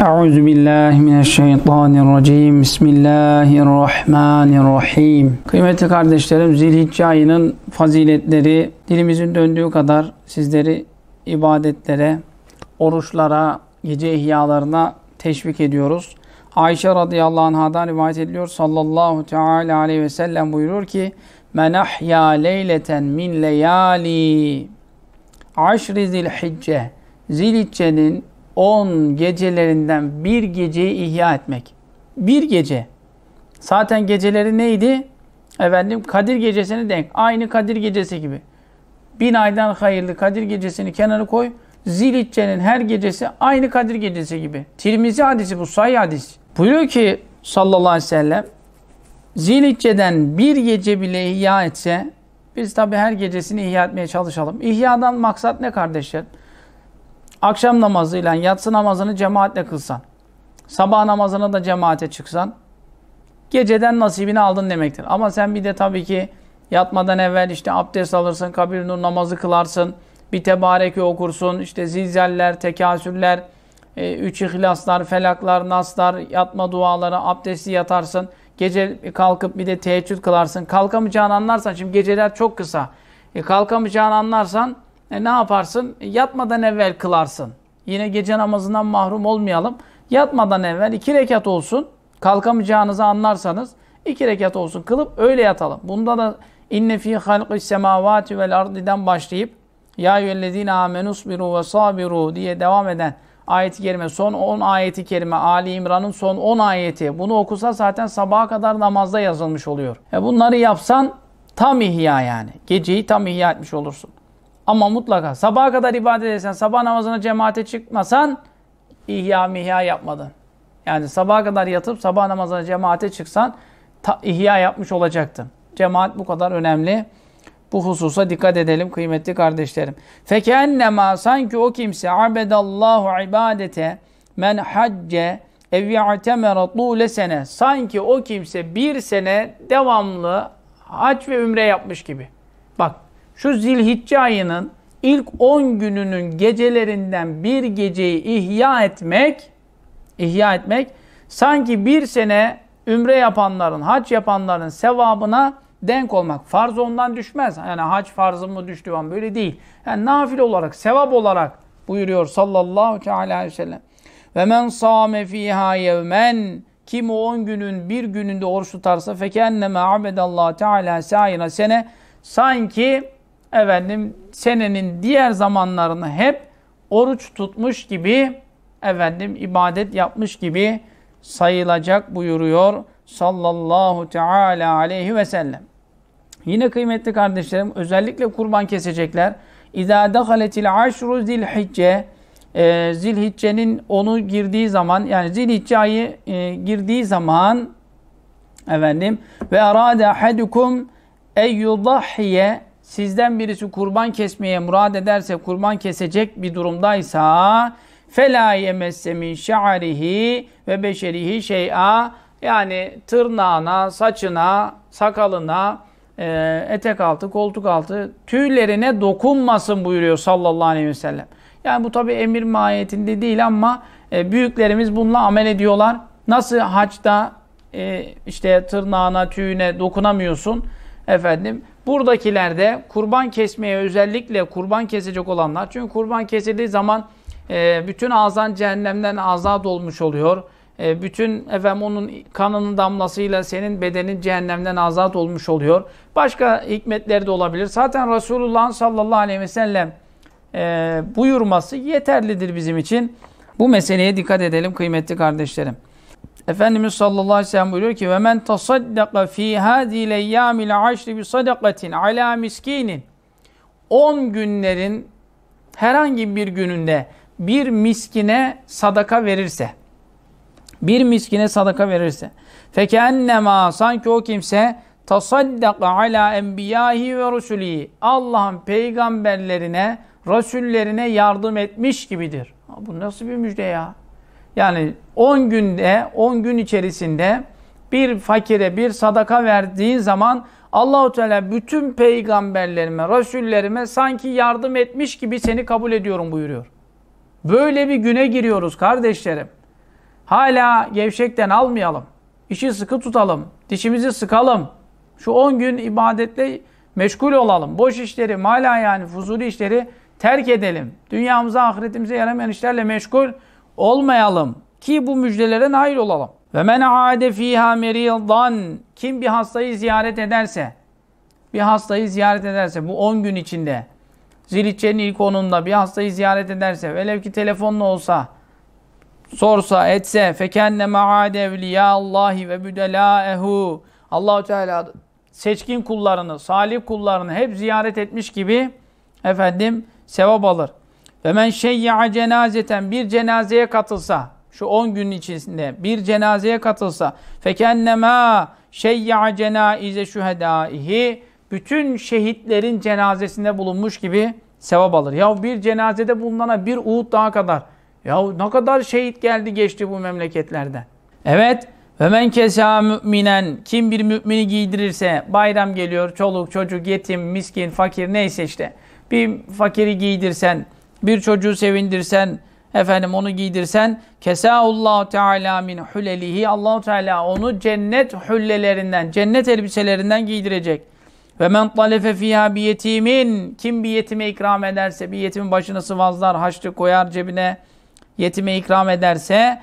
أعوذ بالله من الşeytan الرجيم Bismillahirrahmanirrahim Kıymetli kardeşlerim Zilhicce ayının faziletleri dilimizin döndüğü kadar sizleri ibadetlere, oruçlara, gece ihyalarına teşvik ediyoruz. Ayşe radıyallahu anhadan rivayet ediliyor. Sallallahu teala aleyhi ve sellem buyurur ki Men ahya leyleten min leyali aşri zilhicce Zilhicce'nin 10 gecelerinden bir geceyi ihya etmek. Bir gece. Zaten geceleri neydi? Efendim Kadir gecesine denk. Aynı Kadir gecesi gibi. Bin aydan hayırlı Kadir gecesini kenara koy. Zilhicce'nin her gecesi aynı Kadir gecesi gibi. Tirmizi hadisi bu sahih hadis. Buyuruyor ki sallallahu aleyhi ve sellem Zilhicce'den bir gece bile ihya etse biz tabi her gecesini ihya etmeye çalışalım. İhyadan maksat ne kardeşler? akşam namazıyla yatsı namazını cemaatle kılsan, sabah namazına da cemaate çıksan, geceden nasibini aldın demektir. Ama sen bir de tabii ki yatmadan evvel işte abdest alırsın, kabir nur namazı kılarsın, bir tebareki okursun, işte zilzeller, tekasürler, e, üç ihlaslar, felaklar, naslar, yatma duaları, abdesti yatarsın. Gece kalkıp bir de teheccüd kılarsın. Kalkamayacağını anlarsan, şimdi geceler çok kısa. E kalkamayacağını anlarsan e, ne yaparsın? E, yatmadan evvel kılarsın. Yine gece namazından mahrum olmayalım. Yatmadan evvel iki rekat olsun. Kalkamayacağınızı anlarsanız iki rekat olsun kılıp öyle yatalım. Bunda da inne fi halqis semavati vel ardiden başlayıp ya yüllezine amenusbiru ve sabiru diye devam eden ayeti kerime son 10 ayeti kerime Ali İmran'ın son 10 ayeti bunu okusa zaten sabaha kadar namazda yazılmış oluyor. E bunları yapsan tam ihya yani. Geceyi tam ihya etmiş olursun. Ama mutlaka sabaha kadar ibadet etsen, sabah namazına cemaate çıkmasan ihya mihya yapmadın. Yani sabaha kadar yatıp sabah namazına cemaate çıksan ta, ihya yapmış olacaktın. Cemaat bu kadar önemli. Bu hususa dikkat edelim kıymetli kardeşlerim. Fekennema sanki o kimse abedallahu ibadete men hacce ev ya'temera tule sene. Sanki o kimse bir sene devamlı hac ve ümre yapmış gibi. Bak şu zilhicce ayının ilk 10 gününün gecelerinden bir geceyi ihya etmek, ihya etmek sanki bir sene ümre yapanların, hac yapanların sevabına denk olmak. Farz ondan düşmez. Yani hac farzı mı düştü falan böyle değil. Yani nafil olarak, sevap olarak buyuruyor sallallahu aleyhi ve sellem. Ve men sâme fîhâ yevmen kim o 10 günün bir gününde oruç tutarsa fekenneme abedallah teala sayra sene sanki efendim senenin diğer zamanlarını hep oruç tutmuş gibi efendim ibadet yapmış gibi sayılacak buyuruyor sallallahu teala aleyhi ve sellem. Yine kıymetli kardeşlerim özellikle kurban kesecekler. İzâ dehaletil aşru zilhicce e, Zilhicce'nin onu girdiği zaman yani Zilhicce ayı e, girdiği zaman efendim ve arade ahadukum ey yudahhiye sizden birisi kurban kesmeye murad ederse kurban kesecek bir durumdaysa fela yemesse min şa'rihi ve beşerihi şey'a yani tırnağına, saçına, sakalına, e, etek altı, koltuk altı tüylerine dokunmasın buyuruyor sallallahu aleyhi ve sellem. Yani bu tabi emir mahiyetinde değil ama e, büyüklerimiz bununla amel ediyorlar. Nasıl haçta e, işte tırnağına, tüyüne dokunamıyorsun efendim Buradakilerde kurban kesmeye özellikle kurban kesecek olanlar. Çünkü kurban kesildiği zaman e, bütün azan cehennemden azat olmuş oluyor. E, bütün efendim onun kanının damlasıyla senin bedenin cehennemden azat olmuş oluyor. Başka hikmetler de olabilir. Zaten Resulullah sallallahu aleyhi ve sellem e, buyurması yeterlidir bizim için. Bu meseleye dikkat edelim kıymetli kardeşlerim. Efendimiz sallallahu aleyhi ve sellem buyuruyor ki وَمَنْ تَصَدَّقَ ف۪ي هَذ۪ي الْاَيَّامِ الْعَشْرِ بِصَدَقَةٍ عَلَى miskinin, 10 günlerin herhangi bir gününde bir miskine sadaka verirse, bir miskine sadaka verirse, فَكَاَنَّمَا sanki o kimse تَصَدَّقَ عَلَى ve وَرُسُلِهِ Allah'ın peygamberlerine, rasullerine yardım etmiş gibidir. Bu nasıl bir müjde ya? Yani 10 günde 10 gün içerisinde bir fakire bir sadaka verdiğin zaman Allahu Teala bütün peygamberlerime, rasullerime sanki yardım etmiş gibi seni kabul ediyorum buyuruyor. Böyle bir güne giriyoruz kardeşlerim. Hala gevşekten almayalım. İşi sıkı tutalım. Dişimizi sıkalım. Şu 10 gün ibadetle meşgul olalım. Boş işleri, mala yani fuzuli işleri terk edelim. Dünyamıza, ahiretimize yaramayan işlerle meşgul olmayalım ki bu müjdelere nail olalım. Ve men aade fiha meridan kim bir hastayı ziyaret ederse bir hastayı ziyaret ederse bu 10 gün içinde Zilitçe'nin ilk onunda bir hastayı ziyaret ederse velev ki telefonla olsa sorsa etse fekenne maade evliya Allahi ve büdelâehu Allahu Teala seçkin kullarını, salih kullarını hep ziyaret etmiş gibi efendim sevap alır. Ve men şeyya cenazeten bir cenazeye katılsa şu 10 gün içerisinde bir cenazeye katılsa fekennema şeyya cenaize şühedaihi bütün şehitlerin cenazesinde bulunmuş gibi sevap alır. Ya bir cenazede bulunana bir Uhud daha kadar. Yahu ne kadar şehit geldi geçti bu memleketlerden. Evet. Ve men kesa müminen kim bir mümini giydirirse bayram geliyor çoluk çocuk yetim miskin fakir neyse işte bir fakiri giydirsen bir çocuğu sevindirsen, efendim onu giydirsen kesaullahu teala min hulelihi Allahu Teala onu cennet hüllelerinden cennet elbiselerinden giydirecek. Ve men talefe fiha bi yetimin kim bir yetime ikram ederse, bir yetimin başına sıvazlar, haçlı koyar cebine, yetime ikram ederse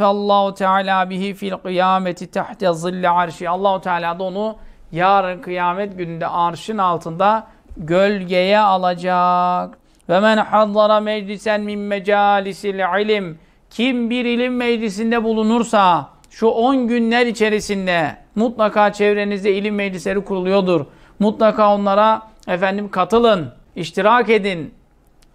Allahu Teala bihi fil kıyameti tahte zilli arşi. Allahu Teala da onu yarın kıyamet gününde arşın altında gölgeye alacak. Ve men hazzara meclisen min mecalisil ilim. Kim bir ilim meclisinde bulunursa şu 10 günler içerisinde mutlaka çevrenizde ilim meclisleri kuruluyordur. Mutlaka onlara efendim katılın, iştirak edin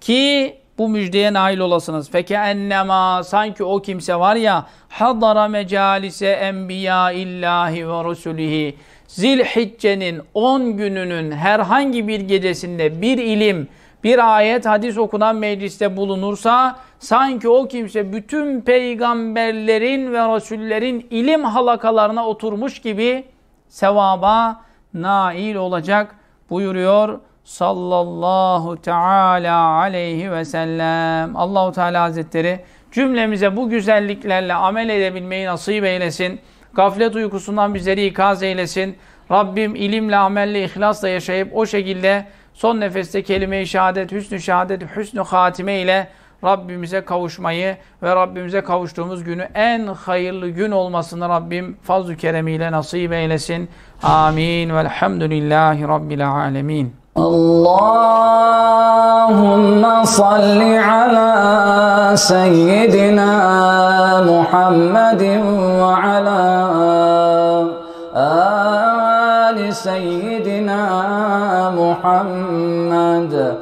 ki bu müjdeye nail olasınız. Feke ennema sanki o kimse var ya hadara mecalise enbiya illahi ve rusulihi Zilhicce'nin 10 gününün herhangi bir gecesinde bir ilim bir ayet hadis okunan mecliste bulunursa sanki o kimse bütün peygamberlerin ve rasullerin ilim halakalarına oturmuş gibi sevaba nail olacak buyuruyor sallallahu teala aleyhi ve sellem. Allahu Teala Hazretleri cümlemize bu güzelliklerle amel edebilmeyi nasip eylesin. Gaflet uykusundan bizleri ikaz eylesin. Rabbim ilimle, amelle, ihlasla yaşayıp o şekilde son nefeste kelime-i şehadet, hüsnü şehadet, hüsnü hatime ile Rabbimize kavuşmayı ve Rabbimize kavuştuğumuz günü en hayırlı gün olmasını Rabbim fazl-ı keremiyle nasip eylesin. Amin. Velhamdülillahi Rabbil alemin. Allahümme salli ala seyyidina Muhammedin محمد